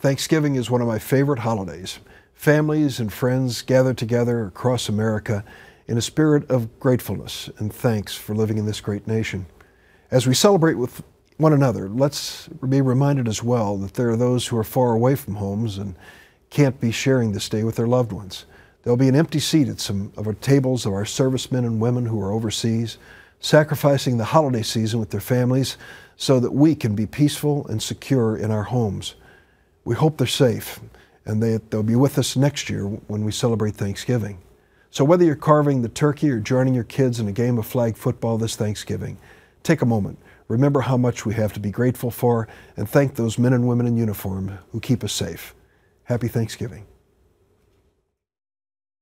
Thanksgiving is one of my favorite holidays. Families and friends gather together across America in a spirit of gratefulness and thanks for living in this great nation. As we celebrate with one another, let's be reminded as well that there are those who are far away from homes and can't be sharing this day with their loved ones. There'll be an empty seat at some of our tables of our servicemen and women who are overseas, sacrificing the holiday season with their families so that we can be peaceful and secure in our homes we hope they're safe and they, they'll be with us next year when we celebrate Thanksgiving. So whether you're carving the turkey or joining your kids in a game of flag football this Thanksgiving, take a moment. Remember how much we have to be grateful for and thank those men and women in uniform who keep us safe. Happy Thanksgiving.